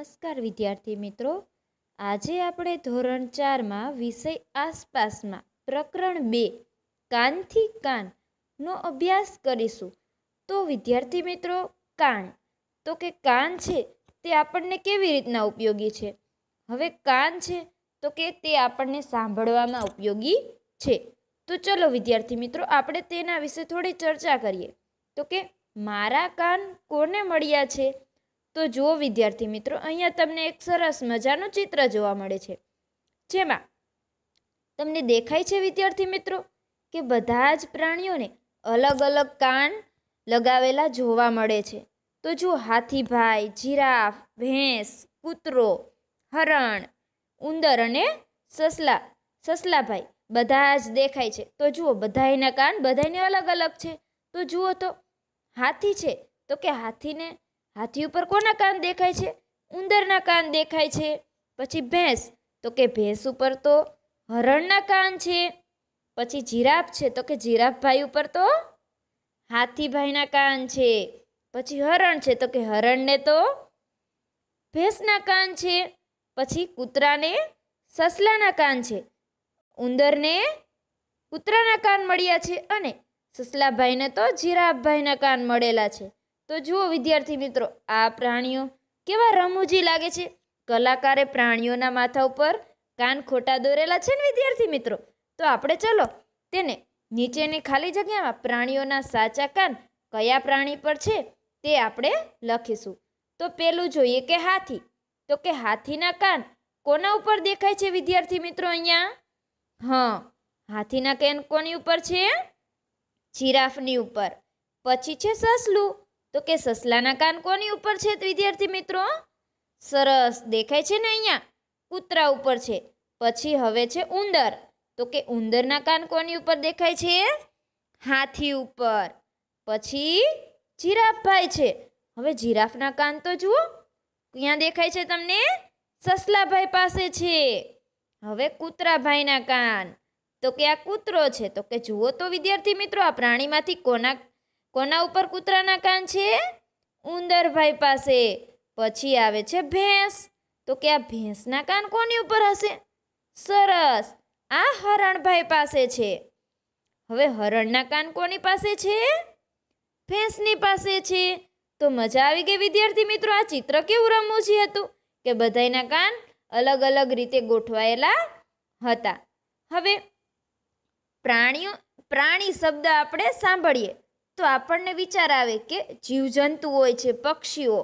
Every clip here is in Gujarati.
નમસ્કાર વિદ્યાર્થી મિત્રો આજે આપણે ધોરણ ચારમાં વિષય આસપાસમાં પ્રકરણ બે કાનથી કાનનો અભ્યાસ કરીશું તો વિદ્યાર્થી મિત્રો કાન તો કે કાન છે તે આપણને કેવી રીતના ઉપયોગી છે હવે કાન છે તો કે તે આપણને સાંભળવામાં ઉપયોગી છે તો ચલો વિદ્યાર્થી મિત્રો આપણે તેના વિશે થોડી ચર્ચા કરીએ તો કે મારા કાન કોને મળ્યા છે તો જુઓ વિદ્યાર્થી મિત્રો અહીંયા તમને એક સરસ મજાનું ચિત્ર જોવા મળે છે જેમાં તમને દેખાય છે વિદ્યાર્થી મિત્રો કે બધા જ પ્રાણીઓને અલગ અલગ કાન લગાવેલા જોવા મળે છે તો જુઓ હાથીભાઈ જીરાફ ભેંસ કૂતરો હરણ ઉંદર અને સસલા સસલાભાઈ બધા જ દેખાય છે તો જુઓ બધાયના કાન બધાયને અલગ અલગ છે તો જુઓ તો હાથી છે તો કે હાથીને હાથી ઉપર કોના કાન દેખાય છે ઉંદરના કાન દેખાય છે પછી ભેંસ તો કે ભેંસ ઉપર તો હરણના કાન છે પછી જીરાફ છે તો કે જીરાફભાઈ ઉપર તો હાથીભાઈના કાન છે પછી હરણ છે તો કે હરણને તો ભેંસના કાન છે પછી કૂતરાને સસલાના કાન છે ઉંદરને કૂતરાના કાન મળ્યા છે અને સસલાભાઈને તો જીરાફભાઈના કાન મળેલા છે તો જુઓ વિદ્યાર્થી મિત્રો આ પ્રાણીઓ કેવા રમૂજી લાગે છે કલાકારે પ્રાણીઓના માથા ઉપર કાન ખોટા દોરેલા છે ને વિદ્યાર્થી મિત્રો તો આપણે ચલો તેને નીચેની ખાલી જગ્યામાં પ્રાણીઓના સાચા કાન કયા પ્રાણી પર છે તે આપણે લખીશું તો પેલું જોઈએ કે હાથી તો કે હાથીના કાન કોના ઉપર દેખાય છે વિદ્યાર્થી મિત્રો અહીંયા હા હાથીના કેન કોની ઉપર છે જીરાફની ઉપર પછી છે સસલું તો કે સસલાના કાન કોની ઉપર છે વિદ્યાર્થી મિત્રો સરસ દેખાય છે ને અહીંયા કૂતરા ઉપર છે પછી હવે છે ઉંદર તો કે ઉંદરના કાન કોની ઉપર દેખાય છે હાથી ઉપર પછી જીરાફભાઈ છે હવે જીરાફના કાન તો જુઓ ક્યાં દેખાય છે તમને સસલાભાઈ પાસે છે હવે કૂતરાભાઈના કાન તો કે આ કૂતરો છે તો કે જુઓ તો વિદ્યાર્થી મિત્રો આ પ્રાણીમાંથી કોના કોના ઉપર કૂતરાના કાન છે ઉંદરભાઈ પાસે પછી આવે છે ભેંસ તો કે આ ભેંસના કાન કોની ઉપર હશે સરસ આ હરણભાઈ પાસે છે હવે હરણના કાન કોની પાસે છે ભેંસની પાસે છે તો મજા આવી ગઈ વિદ્યાર્થી મિત્રો આ ચિત્ર કેવું રમૂજી હતું કે બધાના કાન અલગ અલગ રીતે ગોઠવાયેલા હતા હવે પ્રાણીઓ પ્રાણી શબ્દ આપણે સાંભળીએ તો આપણને વિચાર આવે કે જીવજંતુ હોય છે પક્ષીઓ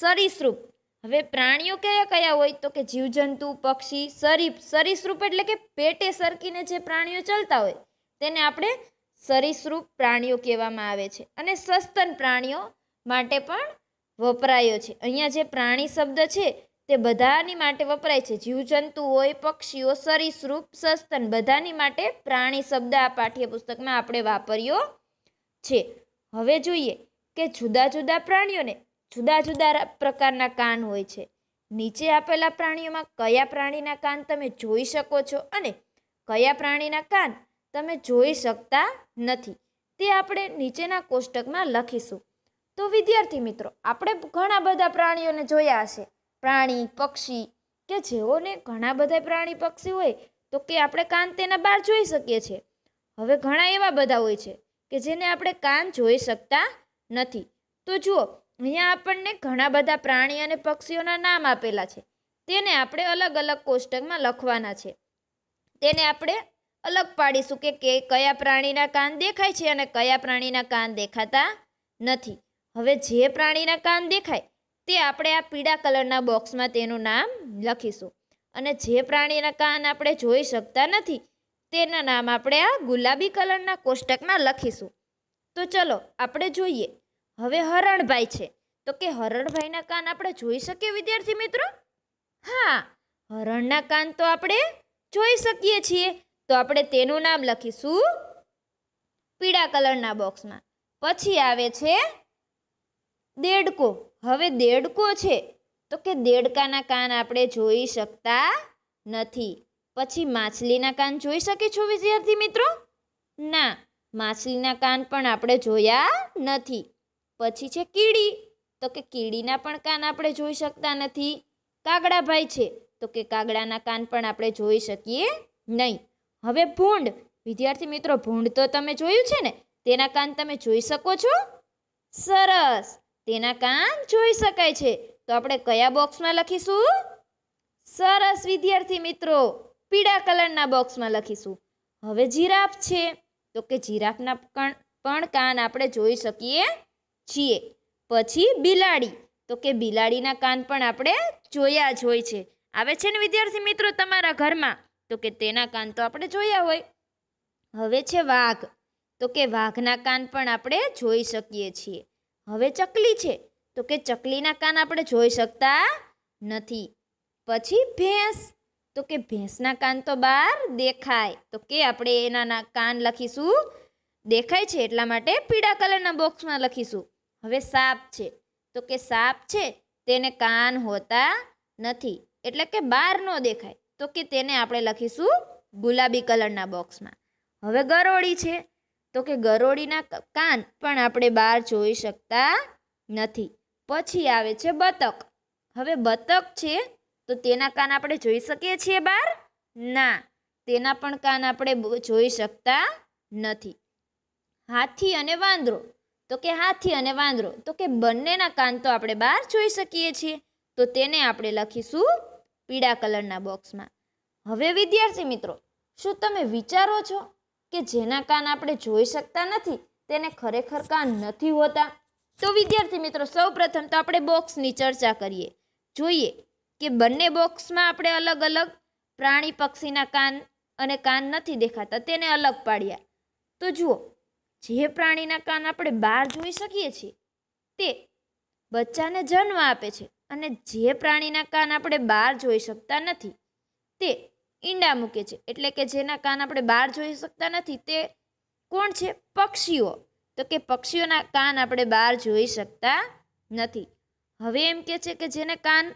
સરીસૃપ હવે પ્રાણીઓ કયા કયા હોય તો કે જીવજંતુ પક્ષી સરીપ સરીસૃપ એટલે કે પેટે સરકીને જે પ્રાણીઓ ચાલતા હોય તેને આપણે સરીસૃપ પ્રાણીઓ કહેવામાં આવે છે અને સસ્તન પ્રાણીઓ માટે પણ વપરાયો છે અહીંયા જે પ્રાણી શબ્દ છે તે બધાની માટે વપરાય છે જીવજંતુ હોય પક્ષીઓ સરીસૃપ સસ્તન બધાની માટે પ્રાણી શબ્દ આ પાઠ્યપુસ્તકમાં આપણે વાપર્યો છે હવે જોઈએ કે જુદા જુદા પ્રાણીઓને જુદા જુદા પ્રકારના કાન હોય છે નીચે આપેલા પ્રાણીઓમાં કયા પ્રાણીના કાન તમે જોઈ શકો છો અને કયા પ્રાણીના કાન તમે જોઈ શકતા નથી તે આપણે નીચેના કોષ્ટકમાં લખીશું તો વિદ્યાર્થી મિત્રો આપણે ઘણા બધા પ્રાણીઓને જોયા હશે પ્રાણી પક્ષી કે જેઓને ઘણા બધા પ્રાણી પક્ષી હોય તો કે આપણે કાન તેના બહાર જોઈ શકીએ છીએ હવે ઘણા એવા બધા હોય છે કે જેને આપણે કાન જોઈ શકતા નથી તો જુઓ અહીંયા આપણને ઘણા બધા પ્રાણી અને પક્ષીઓના નામ આપેલા છે તેને આપણે અલગ અલગ કોષ્ટકમાં લખવાના છે તેને આપણે અલગ પાડીશું કે કે કયા પ્રાણીના કાન દેખાય છે અને કયા પ્રાણીના કાન દેખાતા નથી હવે જે પ્રાણીના કાન દેખાય તે આપણે આ પીળા કલરના બોક્સમાં તેનું નામ લખીશું અને જે પ્રાણીના કાન આપણે જોઈ શકતા નથી તેના નામ આપણે આ ગુલાબી કલરના કોષ્ટકમાં લખીશું તો ચલો આપણે જોઈએ હવે હરણભાઈ છે તો કે હરણભાઈના કાન આપણે જોઈ શકીએ વિદ્યાર્થી મિત્રો હા હરણના કાન તો આપણે જોઈ શકીએ છીએ તો આપણે તેનું નામ લખીશું પીળા કલરના બોક્સમાં પછી આવે છે દેડકો હવે દેડકો છે તો કે દેડકાના કાન આપણે જોઈ શકતા નથી પછી માછલીના કાન જોઈ શકે છો વિદ્યાર્થી મિત્રો ના માછલીના કાન પણ આપણે જોયા નથી પછી છે કીડી તો કે કીડીના પણ કાન આપણે જોઈ શકતા નથી કાગડાભાઈ છે તો કે કાગડાના કાન પણ આપણે જોઈ શકીએ નહીં હવે ભૂંડ વિદ્યાર્થી મિત્રો ભૂંડ તો તમે જોયું છે ને તેના કાન તમે જોઈ શકો છો સરસ તેના કાન જોઈ શકાય છે તો આપણે કયા બોક્સમાં લખીશું સરસ વિદ્યાર્થી મિત્રો પીળા કલરના બોક્સમાં લખીશું હવે જીરાફ છે તો કે જીરાફના પણ કાન આપણે જોઈ શકીએ છીએ પછી બિલાડી તો કે બિલાડીના કાન પણ આપણે જોયા જ હોય છે આવે છે ને વિદ્યાર્થી મિત્રો તમારા ઘરમાં તો કે તેના કાન તો આપણે જોયા હોય હવે છે વાઘ તો કે વાઘના કાન પણ આપણે જોઈ શકીએ છીએ હવે ચકલી છે તો કે ચકલીના કાન આપણે જોઈ શકતા નથી પછી ભેંસ તો કે ભેંસના કાન તો બહાર દેખાય તો કે આપણે એનાના કાન લખીશું દેખાય છે એટલા માટે પીળા કલરના બોક્સમાં લખીશું હવે સાપ છે તો કે સાપ છે તેને કાન હોતા નથી એટલે કે બહાર ન દેખાય તો કે તેને આપણે લખીશું ગુલાબી કલરના બોક્સમાં હવે ગરોળી છે તો કે ગરોળીના કાન પણ આપણે બહાર જોઈ શકતા નથી પછી આવે છે બતક હવે બતક છે તો તેના કાન આપણે જોઈ શકીએ છીએ બાર ના તેના પણ કાન આપણે જોઈ શકતા નથી હાથી અને વાંદરો તો કે હાથી અને વાંદરો તો કે બંનેના કાન તો આપણે બહાર જોઈ શકીએ છીએ તો તેને આપણે લખીશું પીળા કલરના બોક્સમાં હવે વિદ્યાર્થી મિત્રો શું તમે વિચારો છો કે જેના કાન આપણે જોઈ શકતા નથી તેને ખરેખર કાન નથી હોતા તો વિદ્યાર્થી મિત્રો સૌ પ્રથમ તો આપણે બોક્સની ચર્ચા કરીએ જોઈએ કે બંને બોક્સમાં આપણે અલગ અલગ પ્રાણી પક્ષીના કાન અને કાન નથી દેખાતા તેને અલગ પાડ્યા તો જુઓ જે પ્રાણીના કાન આપણે બહાર જોઈ શકીએ છીએ તે બચ્ચાને જન્મ આપે છે અને જે પ્રાણીના કાન આપણે બહાર જોઈ શકતા નથી તે ઈંડા મૂકે છે એટલે કે જેના કાન આપણે બહાર જોઈ શકતા નથી તે કોણ છે પક્ષીઓ તો કે પક્ષીઓના કાન આપણે બહાર જોઈ શકતા નથી હવે એમ કે છે કે જેને કાન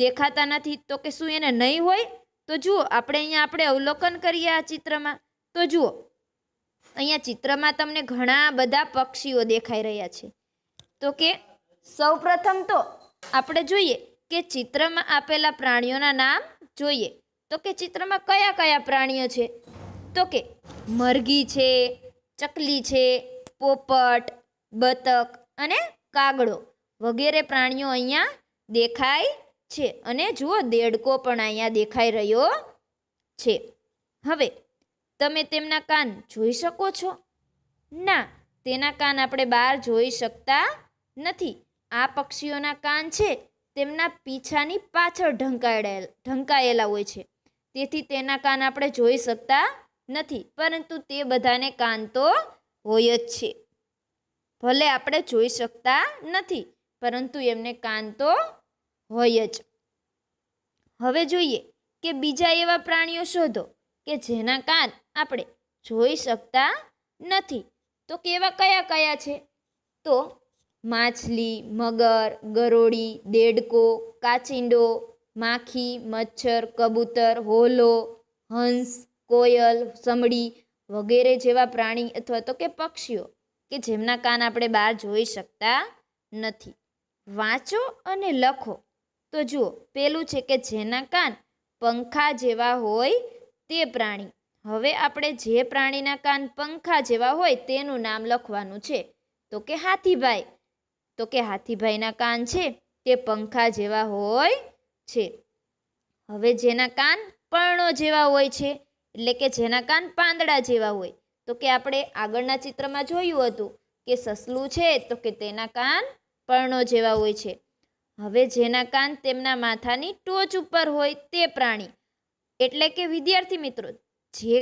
દેખાતા નથી તો કે શું એને નહીં હોય તો જુઓ આપણે અહીંયા આપણે અવલોકન કરીએ આ ચિત્રમાં તો જુઓ અહીંયા ચિત્રમાં તમને ઘણા બધા પક્ષીઓ દેખાઈ રહ્યા છે તો કે સૌપ્રથમ તો આપણે જોઈએ કે ચિત્રમાં આપેલા પ્રાણીઓના નામ જોઈએ તો કે ચિત્રમાં કયા કયા પ્રાણીઓ છે તો કે મરઘી છે ચકલી છે પોપટ બતક અને કાગડો વગેરે પ્રાણીઓ અહીંયા દેખાય છે અને જુઓ દેડકો પણ અહીંયા દેખાઈ રહ્યો છે હવે તમે તેમના કાન જોઈ શકો છો ના તેના કાન આપણે બહાર જોઈ શકતા નથી આ પક્ષીઓના કાન છે તેમના પીછાની પાછળ ઢંકાયેલ ઢંકાયેલા હોય છે તેથી તેના કાન આપણે જોઈ શકતા નથી પરંતુ તે બધાને કાન તો હોય જ છે ભલે આપણે જોઈ શકતા નથી પરંતુ એમને કાન તો હોય જ હવે જોઈએ કે બીજા એવા પ્રાણીઓ શોધો કે જેના કાન આપણે જોઈ શકતા નથી તો કેવા કયા કયા છે તો માછલી મગર ગરોળી દેડકો કાચિંડો માખી મચ્છર કબૂતર હોલો હંસ કોયલ સમડી વગેરે જેવા પ્રાણી અથવા તો કે પક્ષીઓ કે જેમના કાન આપણે બહાર જોઈ શકતા નથી વાંચો અને લખો તો જુઓ પેલું છે કે જેના કાન પંખા જેવા હોય તે પ્રાણી હવે આપણે જે પ્રાણીના કાન પંખા જેવા હોય તેનું નામ લખવાનું છે તો કે હાથીભાઈ તો કે હાથીભાઈના કાન છે તે પંખા જેવા હોય છે હવે જેના કાન પર્ણો જેવા હોય છે એટલે કે જેના કાન પાંદડા જેવા હોય તો કે આપણે આગળના ચિત્રમાં જોયું હતું કે સસલું છે તો કે તેના કાન પર્ણો જેવા હોય છે હવે જેના કાન તેમના માથાની ટોચ ઉપર હોય તે પ્રાણી એટલે કે વિદ્યાર્થી મિત્રો જે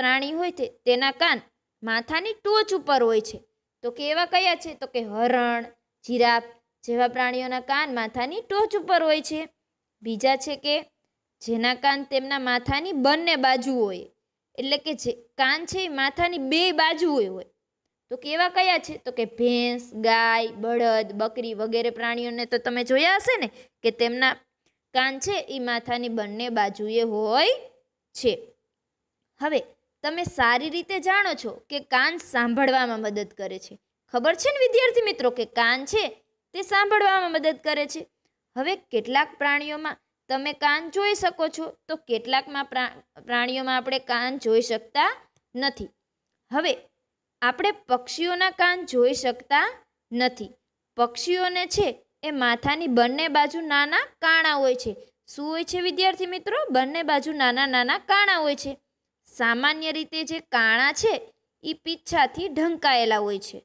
પ્રાણી હોય છે તેના કાન માથાની ટોચ ઉપર હોય છે તો કે એવા કયા છે તો કે હરણ જીરાફ જેવા પ્રાણીઓના કાન માથાની ટોચ ઉપર હોય છે બીજા છે કે જેના કાન તેમના માથાની બંને બાજુ હોય એટલે કે જે કાન છે એ માથાની બે બાજુ હોય તો કેવા કયા છે તો કે ભેંસ ગાય બળદ બકરી વગેરે પ્રાણીઓને તો તમે જોયા હશે ને કે તેમના કાન છે એ માથાની બંને બાજુએ હોય છે હવે તમે સારી રીતે જાણો છો કે કાન સાંભળવામાં મદદ કરે છે ખબર છે ને વિદ્યાર્થી મિત્રો કે કાન છે તે સાંભળવામાં મદદ કરે છે હવે કેટલાક પ્રાણીઓમાં તમે કાન જોઈ શકો છો તો કેટલાકમાં પ્રાણીઓમાં આપણે કાન જોઈ શકતા નથી હવે આપણે પક્ષીઓના કાન જોઈ શકતા નથી પક્ષીઓને છે એ માથાની બંને બાજુ નાના કાણા હોય છે શું હોય છે વિદ્યાર્થી મિત્રો બંને બાજુ નાના નાના કાણા હોય છે સામાન્ય રીતે જે કાણા છે એ પીછાથી ઢંકાયેલા હોય છે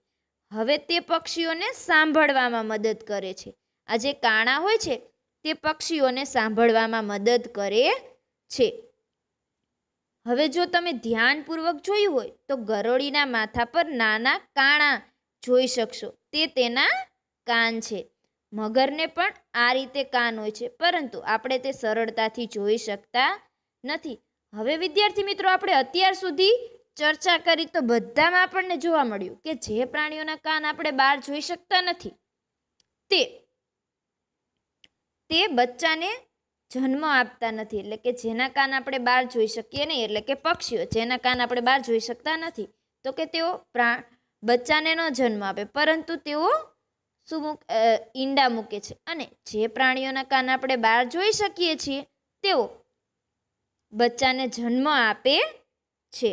હવે તે પક્ષીઓને સાંભળવામાં મદદ કરે છે આ જે કાણા હોય છે તે પક્ષીઓને સાંભળવામાં મદદ કરે છે હવે જો તમે ધ્યાનપૂર્વક જોયું હોય તો ગરોળીના માથા પર નાના કાણા જોઈ શકશો તે તેના કાન છે મગરને પણ આ રીતે કાન હોય છે પરંતુ આપણે તે સરળતાથી જોઈ શકતા નથી હવે વિદ્યાર્થી મિત્રો આપણે અત્યાર સુધી ચર્ચા કરી તો બધામાં આપણને જોવા મળ્યું કે જે પ્રાણીઓના કાન આપણે બહાર જોઈ શકતા નથી તે તે બચ્ચાને જન્મ આપતા નથી એટલે કે જેના કાન આપણે બહાર જોઈ શકીએ નહીં એટલે કે પક્ષીઓ જેના કાન આપણે બહાર જોઈ શકતા નથી તો કે તેઓ પ્રા બચ્ચાને ન જન્મ આપે પરંતુ તેઓ શું મૂક ઈંડા મૂકે છે અને જે પ્રાણીઓના કાન આપણે બહાર જોઈ શકીએ છીએ તેઓ બચ્ચાને જન્મ આપે છે